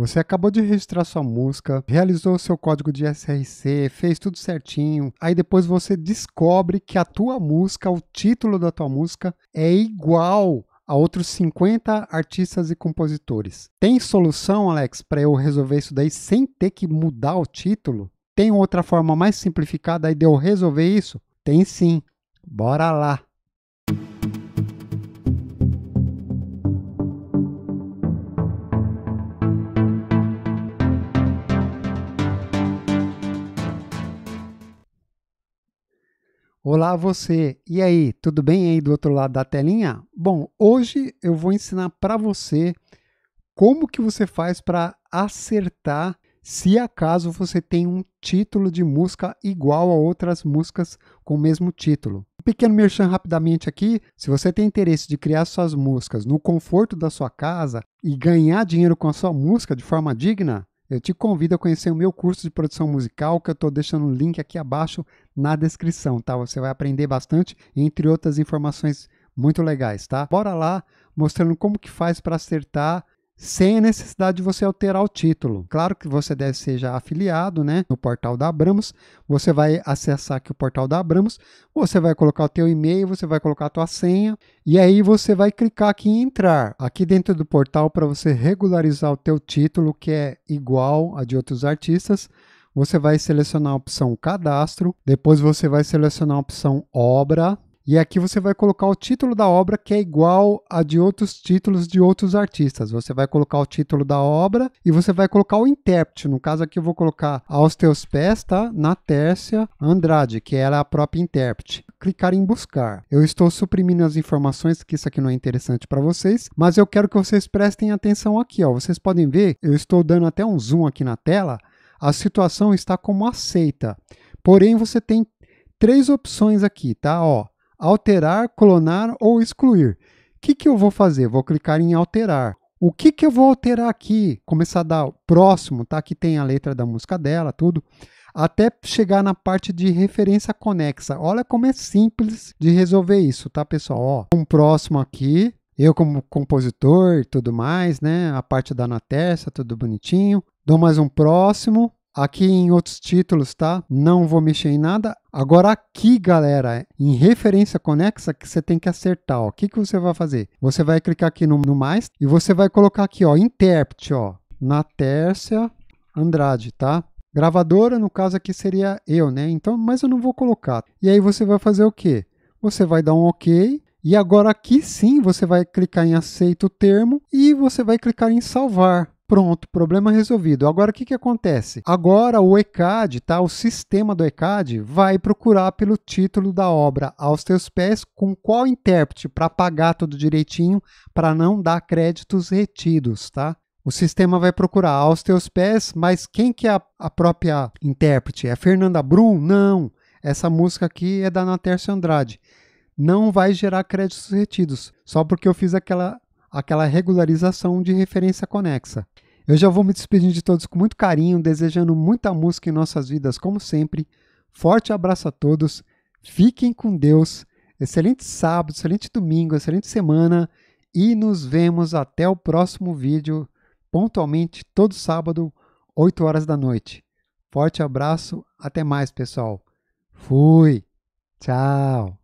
Você acabou de registrar sua música, realizou seu código de SRC, fez tudo certinho. Aí depois você descobre que a tua música, o título da tua música é igual a outros 50 artistas e compositores. Tem solução, Alex, para eu resolver isso daí sem ter que mudar o título? Tem outra forma mais simplificada aí de eu resolver isso? Tem sim. Bora lá. Olá você! E aí, tudo bem aí do outro lado da telinha? Bom, hoje eu vou ensinar para você como que você faz para acertar se acaso você tem um título de música igual a outras músicas com o mesmo título. Um pequeno merchan rapidamente aqui, se você tem interesse de criar suas músicas no conforto da sua casa e ganhar dinheiro com a sua música de forma digna, eu te convido a conhecer o meu curso de produção musical, que eu estou deixando o link aqui abaixo na descrição, tá? Você vai aprender bastante, entre outras informações muito legais, tá? Bora lá, mostrando como que faz para acertar sem a necessidade de você alterar o título. Claro que você deve ser já afiliado, né, no portal da Abramos. Você vai acessar aqui o portal da Abramos, você vai colocar o teu e-mail, você vai colocar a tua senha e aí você vai clicar aqui em entrar, aqui dentro do portal para você regularizar o teu título que é igual a de outros artistas. Você vai selecionar a opção cadastro, depois você vai selecionar a opção obra, e aqui você vai colocar o título da obra que é igual a de outros títulos de outros artistas. Você vai colocar o título da obra e você vai colocar o intérprete. No caso aqui eu vou colocar Aos Teus Pés, tá? Na Tércia Andrade, que era a própria intérprete. Clicar em buscar. Eu estou suprimindo as informações, que isso aqui não é interessante para vocês, mas eu quero que vocês prestem atenção aqui, ó. Vocês podem ver, eu estou dando até um zoom aqui na tela. A situação está como aceita. Porém, você tem três opções aqui, tá? Ó, alterar, clonar ou excluir. O que, que eu vou fazer? Vou clicar em alterar. O que, que eu vou alterar aqui? Começar a dar próximo, tá? Aqui tem a letra da música dela, tudo. Até chegar na parte de referência conexa. Olha como é simples de resolver isso, tá, pessoal? Ó, um próximo aqui, eu como compositor e tudo mais, né? A parte da na tudo bonitinho. Dou mais um próximo, Aqui em outros títulos, tá? Não vou mexer em nada. Agora aqui, galera, em referência conexa que você tem que acertar, ó. O que, que você vai fazer? Você vai clicar aqui no, no mais e você vai colocar aqui, ó, intérprete, ó. Na Tércia Andrade, tá? Gravadora, no caso aqui seria eu, né? Então, mas eu não vou colocar. E aí você vai fazer o quê? Você vai dar um OK e agora aqui sim você vai clicar em aceito o termo e você vai clicar em salvar. Pronto, problema resolvido. Agora o que, que acontece? Agora o ECAD, tá? O sistema do ECAD vai procurar pelo título da obra aos teus pés, com qual intérprete para pagar tudo direitinho, para não dar créditos retidos, tá? O sistema vai procurar aos teus pés, mas quem que é a, a própria intérprete? É Fernanda Brum? Não. Essa música aqui é da Natércia Andrade. Não vai gerar créditos retidos, só porque eu fiz aquela aquela regularização de referência conexa. Eu já vou me despedindo de todos com muito carinho, desejando muita música em nossas vidas, como sempre. Forte abraço a todos, fiquem com Deus, excelente sábado, excelente domingo, excelente semana e nos vemos até o próximo vídeo, pontualmente todo sábado, 8 horas da noite. Forte abraço, até mais, pessoal. Fui! Tchau!